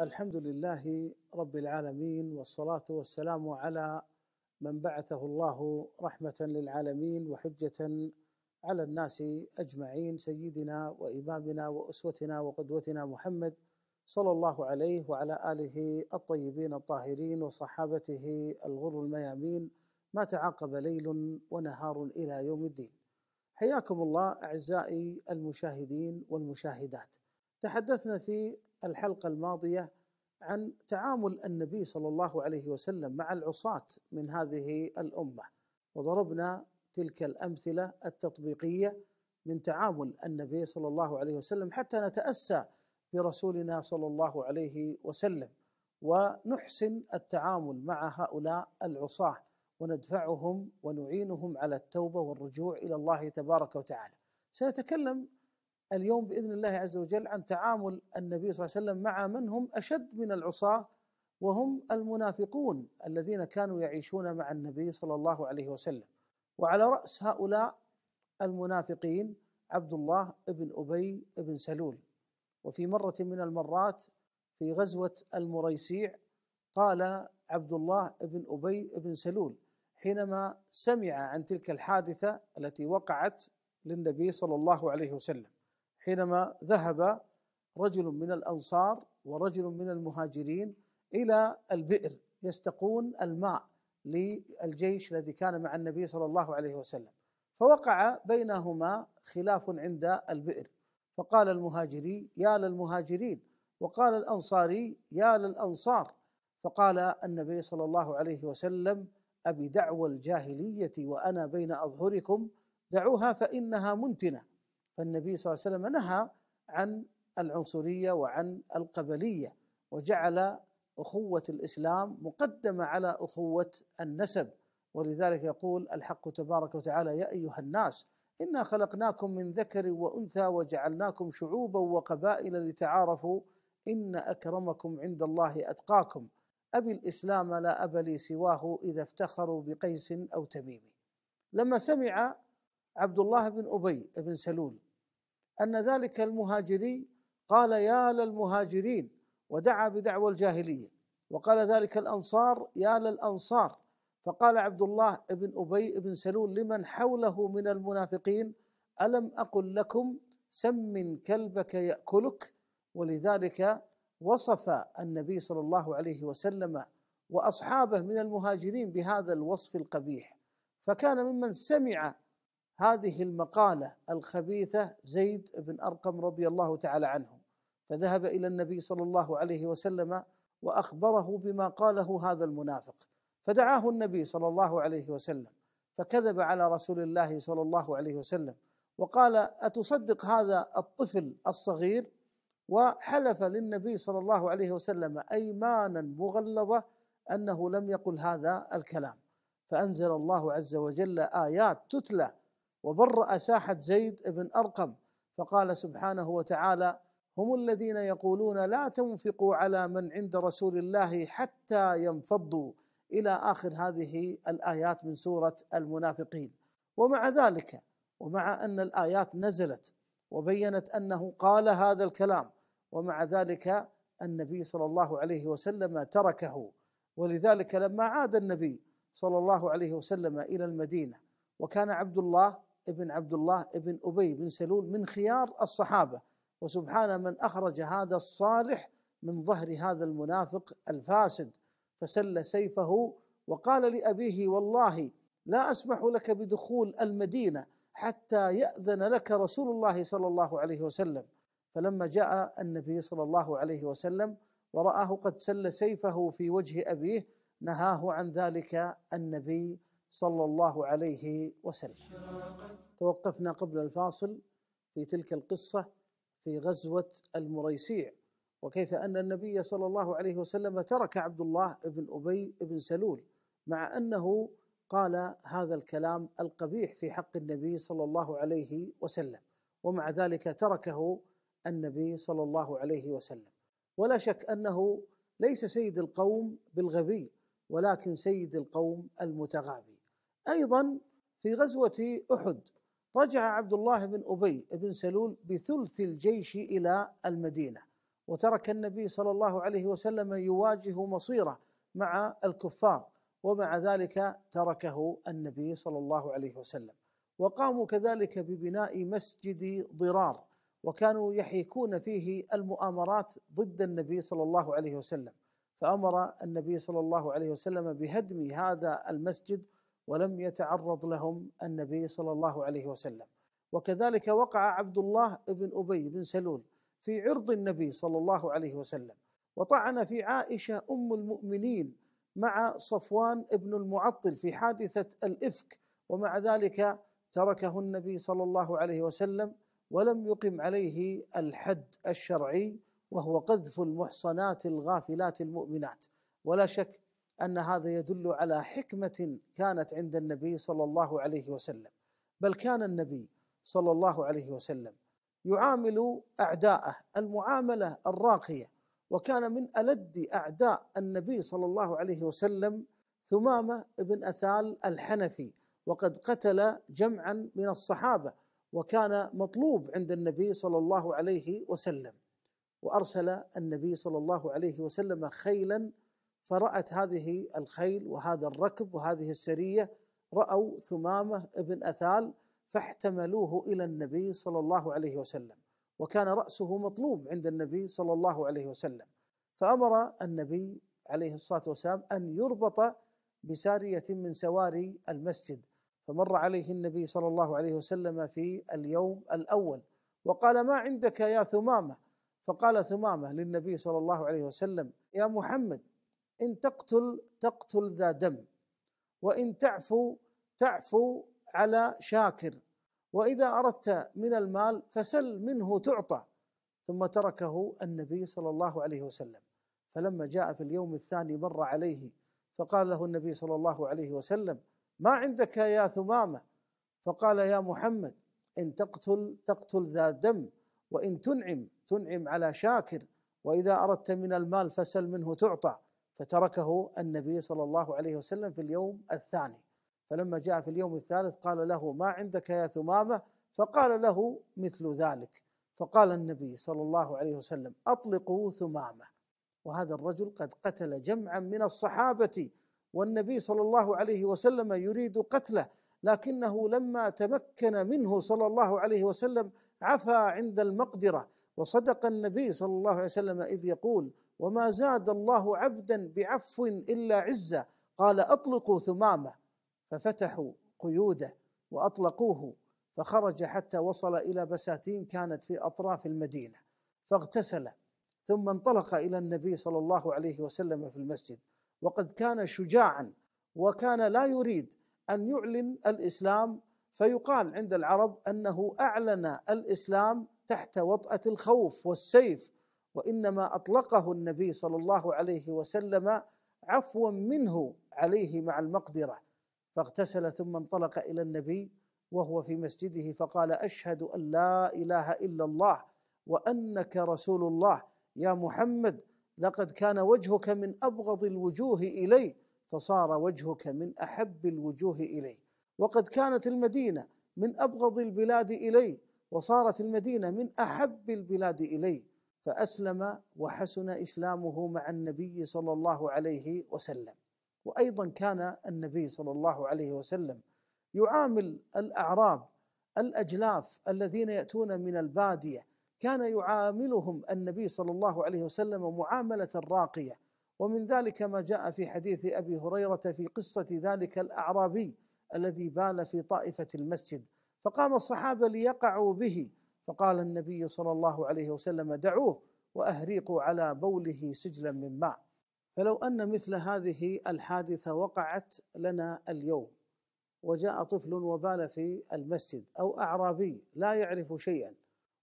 الحمد لله رب العالمين والصلاه والسلام على من بعثه الله رحمه للعالمين وحجه على الناس اجمعين سيدنا وامامنا واسوتنا وقدوتنا محمد صلى الله عليه وعلى اله الطيبين الطاهرين وصحابته الغر الميامين ما تعاقب ليل ونهار الى يوم الدين. حياكم الله اعزائي المشاهدين والمشاهدات. تحدثنا في الحلقه الماضيه عن تعامل النبي صلى الله عليه وسلم مع العصاة من هذه الامه وضربنا تلك الامثله التطبيقيه من تعامل النبي صلى الله عليه وسلم حتى نتاسى برسولنا صلى الله عليه وسلم ونحسن التعامل مع هؤلاء العصاه وندفعهم ونعينهم على التوبه والرجوع الى الله تبارك وتعالى. سنتكلم اليوم باذن الله عز وجل عن تعامل النبي صلى الله عليه وسلم مع من هم اشد من العصاه وهم المنافقون الذين كانوا يعيشون مع النبي صلى الله عليه وسلم وعلى راس هؤلاء المنافقين عبد الله بن ابي بن سلول وفي مره من المرات في غزوه المريسيع قال عبد الله بن ابي بن سلول حينما سمع عن تلك الحادثه التي وقعت للنبي صلى الله عليه وسلم حينما ذهب رجل من الانصار ورجل من المهاجرين الى البئر يستقون الماء للجيش الذي كان مع النبي صلى الله عليه وسلم فوقع بينهما خلاف عند البئر فقال المهاجري يا للمهاجرين وقال الانصاري يا للانصار فقال النبي صلى الله عليه وسلم ابي دعوى الجاهليه وانا بين اظهركم دعوها فانها منتنه فالنبي صلى الله عليه وسلم نهى عن العنصريه وعن القبليه وجعل اخوه الاسلام مقدمه على اخوه النسب ولذلك يقول الحق تبارك وتعالى يا ايها الناس انا خلقناكم من ذكر وانثى وجعلناكم شعوبا وقبائل لتعارفوا ان اكرمكم عند الله اتقاكم ابي الاسلام لا اب لي سواه اذا افتخروا بقيس او تميم لما سمع عبد الله بن ابي بن سلول ان ذلك المهاجري قال يا للمهاجرين ودعا بدعوى الجاهليه وقال ذلك الانصار يا للانصار فقال عبد الله بن ابي بن سلول لمن حوله من المنافقين الم اقل لكم سم كلبك ياكلك ولذلك وصف النبي صلى الله عليه وسلم واصحابه من المهاجرين بهذا الوصف القبيح فكان ممن سمع هذه المقالة الخبيثة زيد بن أرقم رضي الله تعالى عنه فذهب إلى النبي صلى الله عليه وسلم وأخبره بما قاله هذا المنافق فدعاه النبي صلى الله عليه وسلم فكذب على رسول الله صلى الله عليه وسلم وقال أتصدق هذا الطفل الصغير وحلف للنبي صلى الله عليه وسلم أيمانا مغلظة أنه لم يقل هذا الكلام فأنزل الله عز وجل آيات تتلى وبرأ ساحة زيد بن أرقم فقال سبحانه وتعالى هم الذين يقولون لا تنفقوا على من عند رسول الله حتى ينفضوا إلى آخر هذه الآيات من سورة المنافقين ومع ذلك ومع أن الآيات نزلت وبينت أنه قال هذا الكلام ومع ذلك النبي صلى الله عليه وسلم تركه ولذلك لما عاد النبي صلى الله عليه وسلم الى المدينه وكان عبد الله ابن عبد الله ابن أبي بن سلول من خيار الصحابة وسبحان من أخرج هذا الصالح من ظهر هذا المنافق الفاسد فسل سيفه وقال لأبيه والله لا أسمح لك بدخول المدينة حتى يأذن لك رسول الله صلى الله عليه وسلم فلما جاء النبي صلى الله عليه وسلم ورآه قد سل سيفه في وجه أبيه نهاه عن ذلك النبي صلى الله عليه وسلم توقفنا قبل الفاصل في تلك القصة في غزوة المريسيع وكيف أن النبي صلى الله عليه وسلم ترك عبد الله بن أبي بن سلول مع أنه قال هذا الكلام القبيح في حق النبي صلى الله عليه وسلم ومع ذلك تركه النبي صلى الله عليه وسلم ولا شك أنه ليس سيد القوم بالغبي ولكن سيد القوم المتغابي أيضا في غزوة أحد رجع عبد الله بن أبي بن سلول بثلث الجيش إلى المدينة وترك النبي صلى الله عليه وسلم يواجه مصيره مع الكفار ومع ذلك تركه النبي صلى الله عليه وسلم وقاموا كذلك ببناء مسجد ضرار وكانوا يحيكون فيه المؤامرات ضد النبي صلى الله عليه وسلم فامر النبي صلى الله عليه وسلم بهدم هذا المسجد ولم يتعرض لهم النبي صلى الله عليه وسلم وكذلك وقع عبد الله بن ابي بن سلول في عرض النبي صلى الله عليه وسلم وطعن في عائشه ام المؤمنين مع صفوان بن المعطل في حادثه الافك ومع ذلك تركه النبي صلى الله عليه وسلم ولم يقم عليه الحد الشرعي وهو قذف المحصنات الغافلات المؤمنات ولا شك ان هذا يدل على حكمه كانت عند النبي صلى الله عليه وسلم بل كان النبي صلى الله عليه وسلم يعامل اعداءه المعامله الراقيه وكان من الد اعداء النبي صلى الله عليه وسلم ثمامه بن اثال الحنفي وقد قتل جمعا من الصحابه وكان مطلوب عند النبي صلى الله عليه وسلم وارسل النبي صلى الله عليه وسلم خيلا فرأت هذه الخيل وهذا الركب وهذه السرية رأوا ثمامة ابن أثال فاحتملوه إلى النبي صلى الله عليه وسلم وكان رأسه مطلوب عند النبي صلى الله عليه وسلم فأمر النبي عليه الصلاة والسلام أن يربط بسارية من سواري المسجد فمر عليه النبي صلى الله عليه وسلم في اليوم الأول وقال ما عندك يا ثمامة فقال ثمامة للنبي صلى الله عليه وسلم يا محمد إن تقتل تقتل ذا دم وإن تعفو تعفو على شاكر وإذا أردت من المال فسل منه تعطى ثم تركه النبي صلى الله عليه وسلم فلما جاء في اليوم الثاني مر عليه فقال له النبي صلى الله عليه وسلم ما عندك يا ثمامه فقال يا محمد ان تقتل تقتل ذا دم وان تنعم تنعم على شاكر واذا اردت من المال فسل منه تعطى فتركه النبي صلى الله عليه وسلم في اليوم الثاني فلما جاء في اليوم الثالث قال له ما عندك يا ثمامه فقال له مثل ذلك فقال النبي صلى الله عليه وسلم اطلقوا ثمامه وهذا الرجل قد قتل جمعا من الصحابه والنبي صلى الله عليه وسلم يريد قتله لكنه لما تمكن منه صلى الله عليه وسلم عفى عند المقدره وصدق النبي صلى الله عليه وسلم اذ يقول وما زاد الله عبدا بعفو الا عزه قال اطلقوا ثمامه ففتحوا قيوده واطلقوه فخرج حتى وصل الى بساتين كانت في اطراف المدينه فاغتسل ثم انطلق الى النبي صلى الله عليه وسلم في المسجد وقد كان شجاعا وكان لا يريد ان يعلن الاسلام فيقال عند العرب انه اعلن الاسلام تحت وطاه الخوف والسيف وانما اطلقه النبي صلى الله عليه وسلم عفوا منه عليه مع المقدره فاغتسل ثم انطلق الى النبي وهو في مسجده فقال اشهد ان لا اله الا الله وانك رسول الله يا محمد لقد كان وجهك من ابغض الوجوه الي فصار وجهك من احب الوجوه الي وقد كانت المدينه من ابغض البلاد الي وصارت المدينه من احب البلاد الي فأسلم وحسن إسلامه مع النبي صلى الله عليه وسلم وأيضا كان النبي صلى الله عليه وسلم يعامل الأعراب الأجلاف الذين يأتون من البادية كان يعاملهم النبي صلى الله عليه وسلم معاملة راقية ومن ذلك ما جاء في حديث أبي هريرة في قصة ذلك الأعرابي الذي بال في طائفة المسجد فقام الصحابة ليقعوا به فقال النبي صلى الله عليه وسلم دعوه واهريقوا على بوله سجلا من ماء فلو ان مثل هذه الحادثه وقعت لنا اليوم وجاء طفل وبال في المسجد او اعرابي لا يعرف شيئا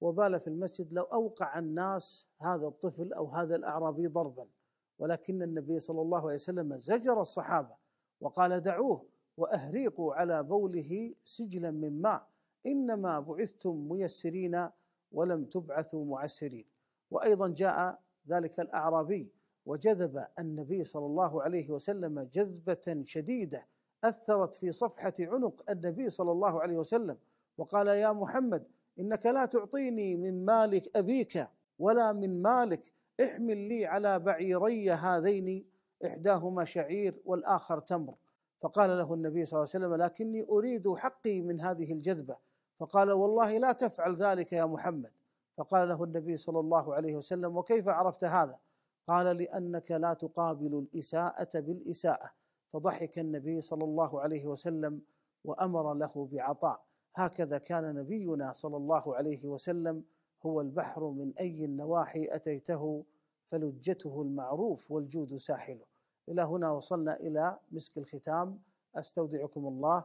وبال في المسجد لو اوقع الناس هذا الطفل او هذا الاعرابي ضربا ولكن النبي صلى الله عليه وسلم زجر الصحابه وقال دعوه واهريقوا على بوله سجلا من ماء انما بعثتم ميسرين ولم تبعثوا معسرين وايضا جاء ذلك الاعرابي وجذب النبي صلى الله عليه وسلم جذبه شديده اثرت في صفحه عنق النبي صلى الله عليه وسلم وقال يا محمد انك لا تعطيني من مالك ابيك ولا من مالك احمل لي على بعيري هذين احداهما شعير والاخر تمر فقال له النبي صلى الله عليه وسلم لكني اريد حقي من هذه الجذبه فقال والله لا تفعل ذلك يا محمد فقال له النبي صلى الله عليه وسلم وكيف عرفت هذا قال لانك لا تقابل الاساءه بالاساءه فضحك النبي صلى الله عليه وسلم وامر له بعطاء هكذا كان نبينا صلى الله عليه وسلم هو البحر من اي النواحي اتيته فلجته المعروف والجود ساحله الى هنا وصلنا الى مسك الختام استودعكم الله